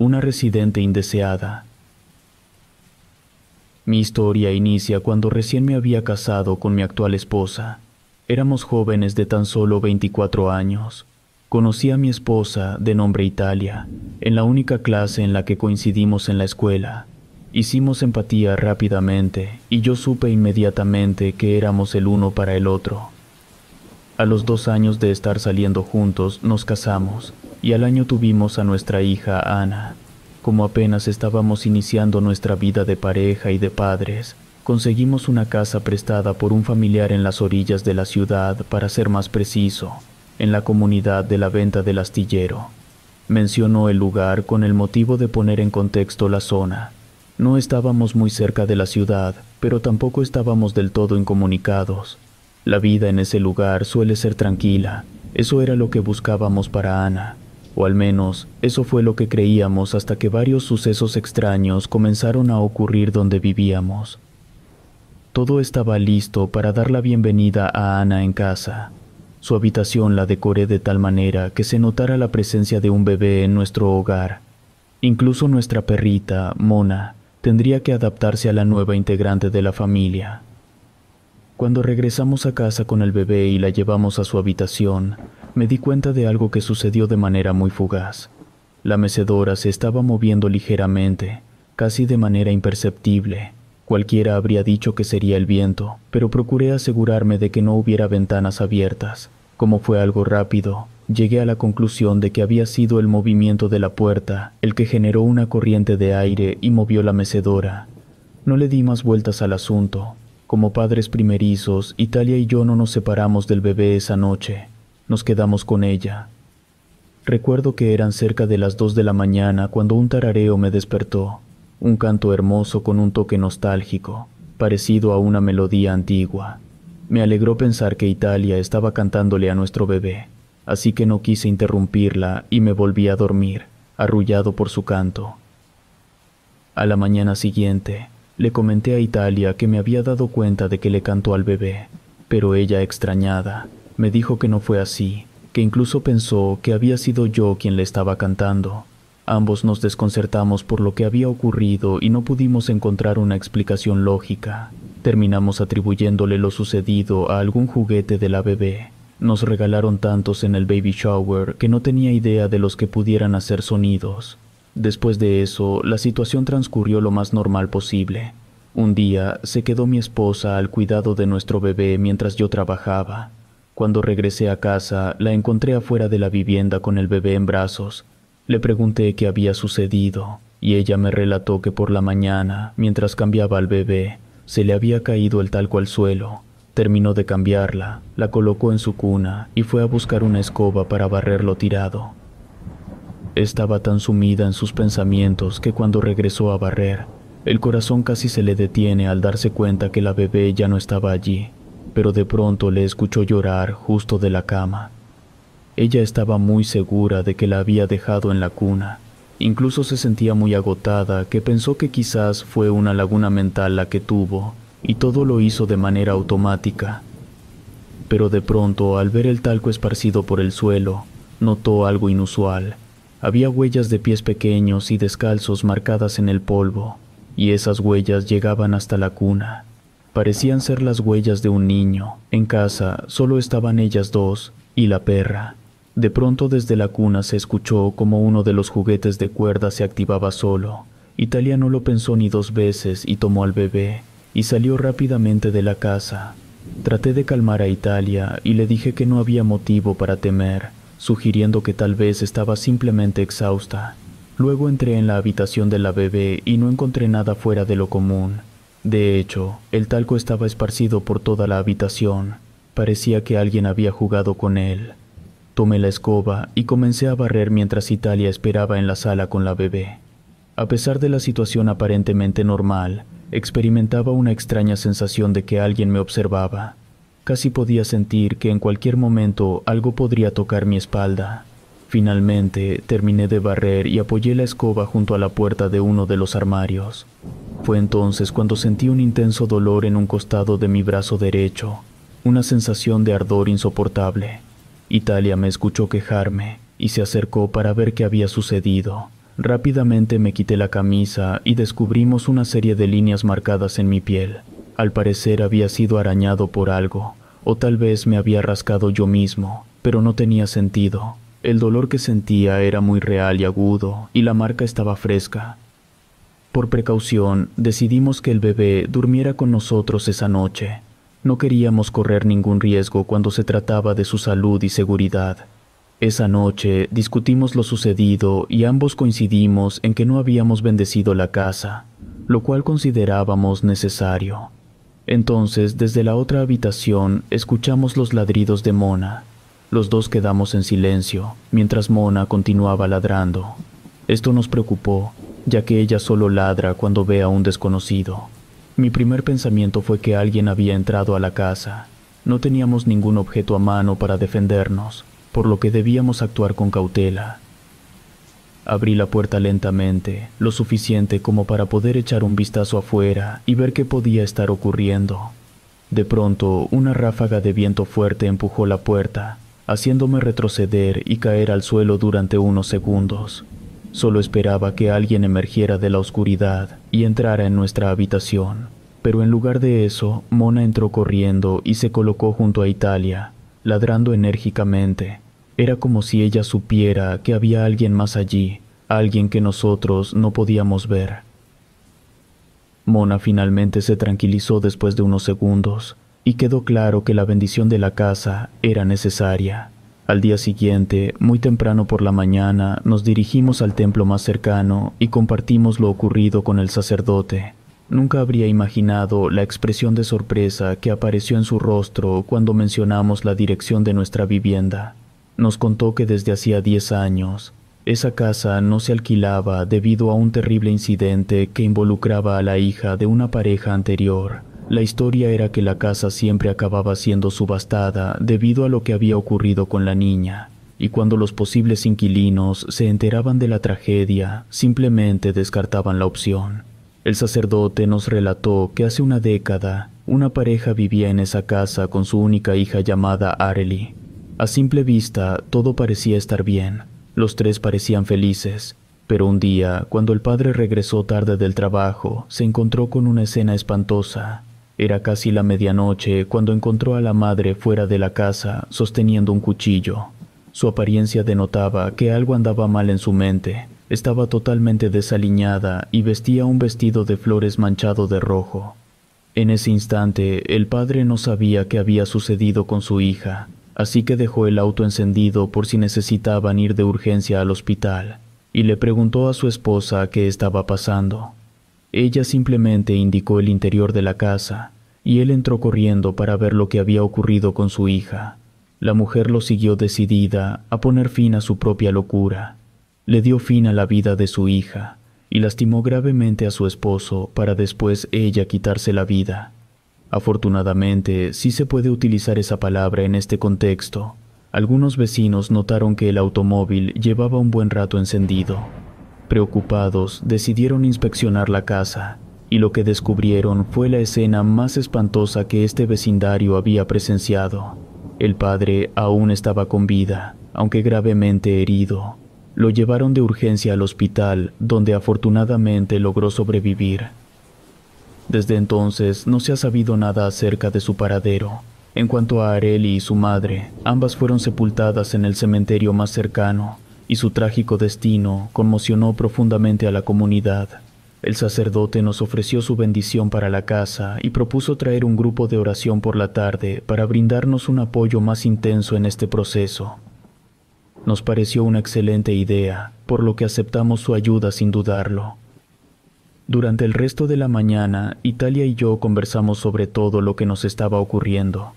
una residente indeseada. Mi historia inicia cuando recién me había casado con mi actual esposa. Éramos jóvenes de tan solo 24 años. Conocí a mi esposa, de nombre Italia, en la única clase en la que coincidimos en la escuela. Hicimos empatía rápidamente y yo supe inmediatamente que éramos el uno para el otro. A los dos años de estar saliendo juntos nos casamos y al año tuvimos a nuestra hija Ana. Como apenas estábamos iniciando nuestra vida de pareja y de padres, conseguimos una casa prestada por un familiar en las orillas de la ciudad, para ser más preciso, en la comunidad de la venta del astillero. Mencionó el lugar con el motivo de poner en contexto la zona. No estábamos muy cerca de la ciudad, pero tampoco estábamos del todo incomunicados. La vida en ese lugar suele ser tranquila, eso era lo que buscábamos para Ana, o al menos, eso fue lo que creíamos hasta que varios sucesos extraños comenzaron a ocurrir donde vivíamos. Todo estaba listo para dar la bienvenida a Ana en casa. Su habitación la decoré de tal manera que se notara la presencia de un bebé en nuestro hogar. Incluso nuestra perrita, Mona, tendría que adaptarse a la nueva integrante de la familia. Cuando regresamos a casa con el bebé y la llevamos a su habitación, me di cuenta de algo que sucedió de manera muy fugaz. La mecedora se estaba moviendo ligeramente, casi de manera imperceptible. Cualquiera habría dicho que sería el viento, pero procuré asegurarme de que no hubiera ventanas abiertas. Como fue algo rápido, llegué a la conclusión de que había sido el movimiento de la puerta el que generó una corriente de aire y movió la mecedora. No le di más vueltas al asunto, como padres primerizos, Italia y yo no nos separamos del bebé esa noche, nos quedamos con ella. Recuerdo que eran cerca de las dos de la mañana cuando un tarareo me despertó, un canto hermoso con un toque nostálgico, parecido a una melodía antigua. Me alegró pensar que Italia estaba cantándole a nuestro bebé, así que no quise interrumpirla y me volví a dormir, arrullado por su canto. A la mañana siguiente, le comenté a Italia que me había dado cuenta de que le cantó al bebé, pero ella, extrañada, me dijo que no fue así, que incluso pensó que había sido yo quien le estaba cantando. Ambos nos desconcertamos por lo que había ocurrido y no pudimos encontrar una explicación lógica. Terminamos atribuyéndole lo sucedido a algún juguete de la bebé. Nos regalaron tantos en el baby shower que no tenía idea de los que pudieran hacer sonidos. Después de eso, la situación transcurrió lo más normal posible. Un día se quedó mi esposa al cuidado de nuestro bebé mientras yo trabajaba. Cuando regresé a casa, la encontré afuera de la vivienda con el bebé en brazos. Le pregunté qué había sucedido, y ella me relató que por la mañana, mientras cambiaba al bebé, se le había caído el talco al suelo. Terminó de cambiarla, la colocó en su cuna y fue a buscar una escoba para barrer lo tirado. Estaba tan sumida en sus pensamientos que cuando regresó a barrer, el corazón casi se le detiene al darse cuenta que la bebé ya no estaba allí, pero de pronto le escuchó llorar justo de la cama. Ella estaba muy segura de que la había dejado en la cuna. Incluso se sentía muy agotada que pensó que quizás fue una laguna mental la que tuvo, y todo lo hizo de manera automática. Pero de pronto, al ver el talco esparcido por el suelo, notó algo inusual había huellas de pies pequeños y descalzos marcadas en el polvo, y esas huellas llegaban hasta la cuna. Parecían ser las huellas de un niño. En casa solo estaban ellas dos y la perra. De pronto desde la cuna se escuchó como uno de los juguetes de cuerda se activaba solo. Italia no lo pensó ni dos veces y tomó al bebé y salió rápidamente de la casa. Traté de calmar a Italia y le dije que no había motivo para temer, sugiriendo que tal vez estaba simplemente exhausta. Luego entré en la habitación de la bebé y no encontré nada fuera de lo común. De hecho, el talco estaba esparcido por toda la habitación. Parecía que alguien había jugado con él. Tomé la escoba y comencé a barrer mientras Italia esperaba en la sala con la bebé. A pesar de la situación aparentemente normal, experimentaba una extraña sensación de que alguien me observaba. Casi podía sentir que en cualquier momento algo podría tocar mi espalda. Finalmente, terminé de barrer y apoyé la escoba junto a la puerta de uno de los armarios. Fue entonces cuando sentí un intenso dolor en un costado de mi brazo derecho, una sensación de ardor insoportable. Italia me escuchó quejarme y se acercó para ver qué había sucedido. Rápidamente me quité la camisa y descubrimos una serie de líneas marcadas en mi piel. Al parecer había sido arañado por algo o tal vez me había rascado yo mismo, pero no tenía sentido. El dolor que sentía era muy real y agudo, y la marca estaba fresca. Por precaución, decidimos que el bebé durmiera con nosotros esa noche. No queríamos correr ningún riesgo cuando se trataba de su salud y seguridad. Esa noche discutimos lo sucedido y ambos coincidimos en que no habíamos bendecido la casa, lo cual considerábamos necesario. Entonces, desde la otra habitación, escuchamos los ladridos de Mona. Los dos quedamos en silencio, mientras Mona continuaba ladrando. Esto nos preocupó, ya que ella solo ladra cuando ve a un desconocido. Mi primer pensamiento fue que alguien había entrado a la casa. No teníamos ningún objeto a mano para defendernos, por lo que debíamos actuar con cautela. Abrí la puerta lentamente, lo suficiente como para poder echar un vistazo afuera y ver qué podía estar ocurriendo. De pronto, una ráfaga de viento fuerte empujó la puerta, haciéndome retroceder y caer al suelo durante unos segundos. Solo esperaba que alguien emergiera de la oscuridad y entrara en nuestra habitación. Pero en lugar de eso, Mona entró corriendo y se colocó junto a Italia, ladrando enérgicamente, era como si ella supiera que había alguien más allí, alguien que nosotros no podíamos ver. Mona finalmente se tranquilizó después de unos segundos y quedó claro que la bendición de la casa era necesaria. Al día siguiente, muy temprano por la mañana, nos dirigimos al templo más cercano y compartimos lo ocurrido con el sacerdote. Nunca habría imaginado la expresión de sorpresa que apareció en su rostro cuando mencionamos la dirección de nuestra vivienda. Nos contó que desde hacía 10 años, esa casa no se alquilaba debido a un terrible incidente que involucraba a la hija de una pareja anterior. La historia era que la casa siempre acababa siendo subastada debido a lo que había ocurrido con la niña, y cuando los posibles inquilinos se enteraban de la tragedia, simplemente descartaban la opción. El sacerdote nos relató que hace una década, una pareja vivía en esa casa con su única hija llamada Arely, a simple vista, todo parecía estar bien. Los tres parecían felices. Pero un día, cuando el padre regresó tarde del trabajo, se encontró con una escena espantosa. Era casi la medianoche cuando encontró a la madre fuera de la casa, sosteniendo un cuchillo. Su apariencia denotaba que algo andaba mal en su mente. Estaba totalmente desaliñada y vestía un vestido de flores manchado de rojo. En ese instante, el padre no sabía qué había sucedido con su hija, así que dejó el auto encendido por si necesitaban ir de urgencia al hospital, y le preguntó a su esposa qué estaba pasando. Ella simplemente indicó el interior de la casa, y él entró corriendo para ver lo que había ocurrido con su hija. La mujer lo siguió decidida a poner fin a su propia locura. Le dio fin a la vida de su hija, y lastimó gravemente a su esposo para después ella quitarse la vida. Afortunadamente, sí se puede utilizar esa palabra en este contexto. Algunos vecinos notaron que el automóvil llevaba un buen rato encendido. Preocupados, decidieron inspeccionar la casa, y lo que descubrieron fue la escena más espantosa que este vecindario había presenciado. El padre aún estaba con vida, aunque gravemente herido. Lo llevaron de urgencia al hospital, donde afortunadamente logró sobrevivir. Desde entonces no se ha sabido nada acerca de su paradero. En cuanto a Areli y su madre, ambas fueron sepultadas en el cementerio más cercano, y su trágico destino conmocionó profundamente a la comunidad. El sacerdote nos ofreció su bendición para la casa y propuso traer un grupo de oración por la tarde para brindarnos un apoyo más intenso en este proceso. Nos pareció una excelente idea, por lo que aceptamos su ayuda sin dudarlo. Durante el resto de la mañana, Italia y yo conversamos sobre todo lo que nos estaba ocurriendo.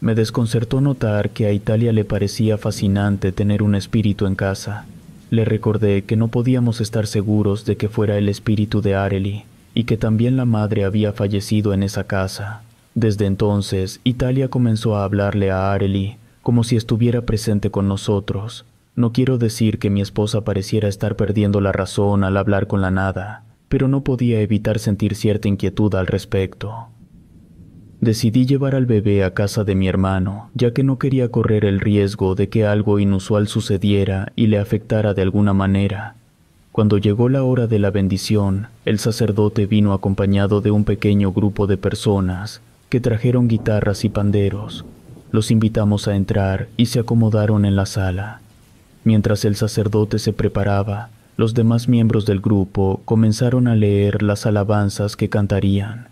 Me desconcertó notar que a Italia le parecía fascinante tener un espíritu en casa. Le recordé que no podíamos estar seguros de que fuera el espíritu de Areli y que también la madre había fallecido en esa casa. Desde entonces, Italia comenzó a hablarle a Areli como si estuviera presente con nosotros. No quiero decir que mi esposa pareciera estar perdiendo la razón al hablar con la nada, pero no podía evitar sentir cierta inquietud al respecto. Decidí llevar al bebé a casa de mi hermano, ya que no quería correr el riesgo de que algo inusual sucediera y le afectara de alguna manera. Cuando llegó la hora de la bendición, el sacerdote vino acompañado de un pequeño grupo de personas que trajeron guitarras y panderos. Los invitamos a entrar y se acomodaron en la sala. Mientras el sacerdote se preparaba, los demás miembros del grupo comenzaron a leer las alabanzas que cantarían.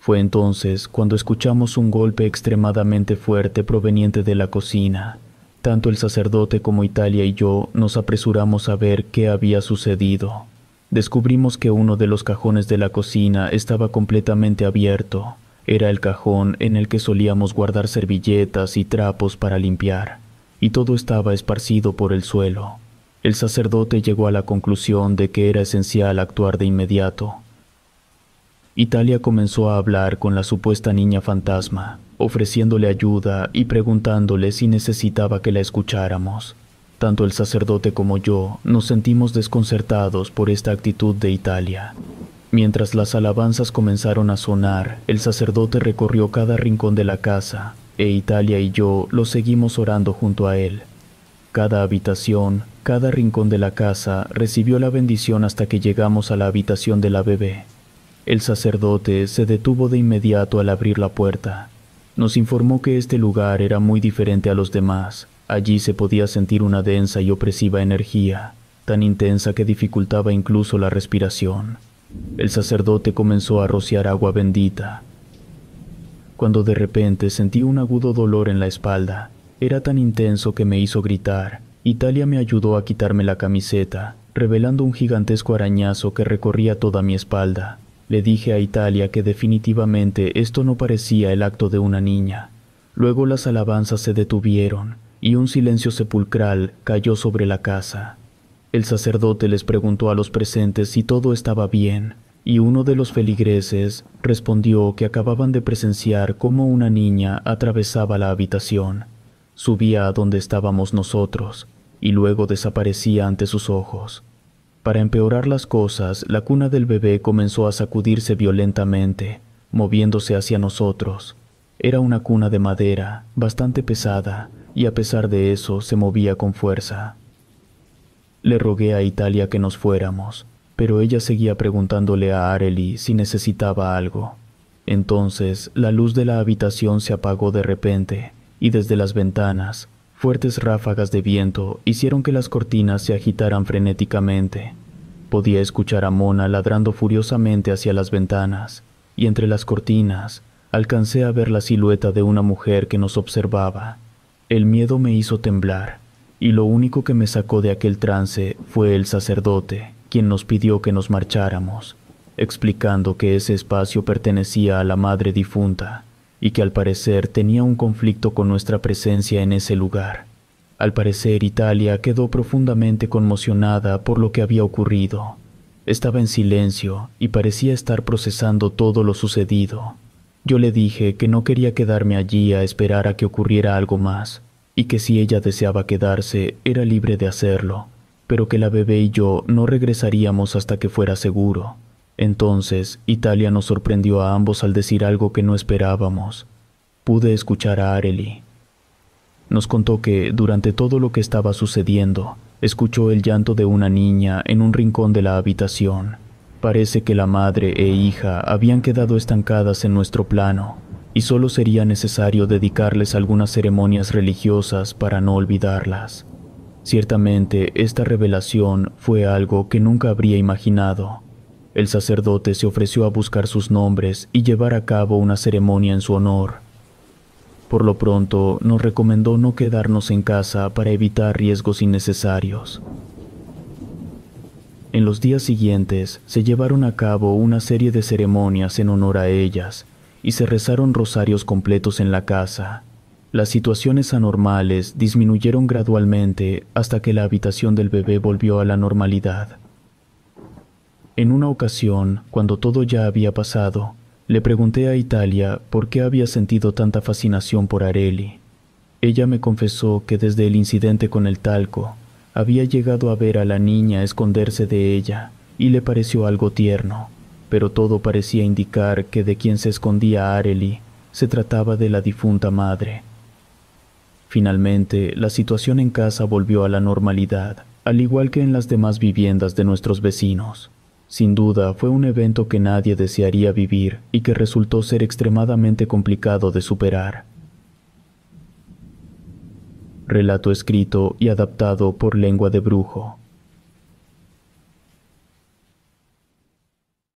Fue entonces cuando escuchamos un golpe extremadamente fuerte proveniente de la cocina. Tanto el sacerdote como Italia y yo nos apresuramos a ver qué había sucedido. Descubrimos que uno de los cajones de la cocina estaba completamente abierto. Era el cajón en el que solíamos guardar servilletas y trapos para limpiar, y todo estaba esparcido por el suelo. El sacerdote llegó a la conclusión de que era esencial actuar de inmediato. Italia comenzó a hablar con la supuesta niña fantasma, ofreciéndole ayuda y preguntándole si necesitaba que la escucháramos. Tanto el sacerdote como yo nos sentimos desconcertados por esta actitud de Italia. Mientras las alabanzas comenzaron a sonar, el sacerdote recorrió cada rincón de la casa, e Italia y yo lo seguimos orando junto a él. Cada habitación cada rincón de la casa recibió la bendición hasta que llegamos a la habitación de la bebé. El sacerdote se detuvo de inmediato al abrir la puerta. Nos informó que este lugar era muy diferente a los demás. Allí se podía sentir una densa y opresiva energía, tan intensa que dificultaba incluso la respiración. El sacerdote comenzó a rociar agua bendita. Cuando de repente sentí un agudo dolor en la espalda, era tan intenso que me hizo gritar, Italia me ayudó a quitarme la camiseta, revelando un gigantesco arañazo que recorría toda mi espalda. Le dije a Italia que definitivamente esto no parecía el acto de una niña. Luego las alabanzas se detuvieron y un silencio sepulcral cayó sobre la casa. El sacerdote les preguntó a los presentes si todo estaba bien, y uno de los feligreses respondió que acababan de presenciar cómo una niña atravesaba la habitación. Subía a donde estábamos nosotros, y luego desaparecía ante sus ojos. Para empeorar las cosas, la cuna del bebé comenzó a sacudirse violentamente, moviéndose hacia nosotros. Era una cuna de madera, bastante pesada, y a pesar de eso se movía con fuerza. Le rogué a Italia que nos fuéramos, pero ella seguía preguntándole a Arely si necesitaba algo. Entonces la luz de la habitación se apagó de repente, y desde las ventanas Fuertes ráfagas de viento hicieron que las cortinas se agitaran frenéticamente. Podía escuchar a Mona ladrando furiosamente hacia las ventanas, y entre las cortinas alcancé a ver la silueta de una mujer que nos observaba. El miedo me hizo temblar, y lo único que me sacó de aquel trance fue el sacerdote, quien nos pidió que nos marcháramos, explicando que ese espacio pertenecía a la madre difunta y que al parecer tenía un conflicto con nuestra presencia en ese lugar. Al parecer Italia quedó profundamente conmocionada por lo que había ocurrido. Estaba en silencio y parecía estar procesando todo lo sucedido. Yo le dije que no quería quedarme allí a esperar a que ocurriera algo más, y que si ella deseaba quedarse era libre de hacerlo, pero que la bebé y yo no regresaríamos hasta que fuera seguro. Entonces, Italia nos sorprendió a ambos al decir algo que no esperábamos. Pude escuchar a Areli. Nos contó que, durante todo lo que estaba sucediendo, escuchó el llanto de una niña en un rincón de la habitación. Parece que la madre e hija habían quedado estancadas en nuestro plano, y solo sería necesario dedicarles algunas ceremonias religiosas para no olvidarlas. Ciertamente, esta revelación fue algo que nunca habría imaginado el sacerdote se ofreció a buscar sus nombres y llevar a cabo una ceremonia en su honor. Por lo pronto, nos recomendó no quedarnos en casa para evitar riesgos innecesarios. En los días siguientes se llevaron a cabo una serie de ceremonias en honor a ellas y se rezaron rosarios completos en la casa. Las situaciones anormales disminuyeron gradualmente hasta que la habitación del bebé volvió a la normalidad. En una ocasión, cuando todo ya había pasado, le pregunté a Italia por qué había sentido tanta fascinación por Areli. Ella me confesó que desde el incidente con el talco, había llegado a ver a la niña esconderse de ella y le pareció algo tierno, pero todo parecía indicar que de quien se escondía Areli se trataba de la difunta madre. Finalmente, la situación en casa volvió a la normalidad, al igual que en las demás viviendas de nuestros vecinos. Sin duda, fue un evento que nadie desearía vivir y que resultó ser extremadamente complicado de superar. Relato escrito y adaptado por lengua de brujo.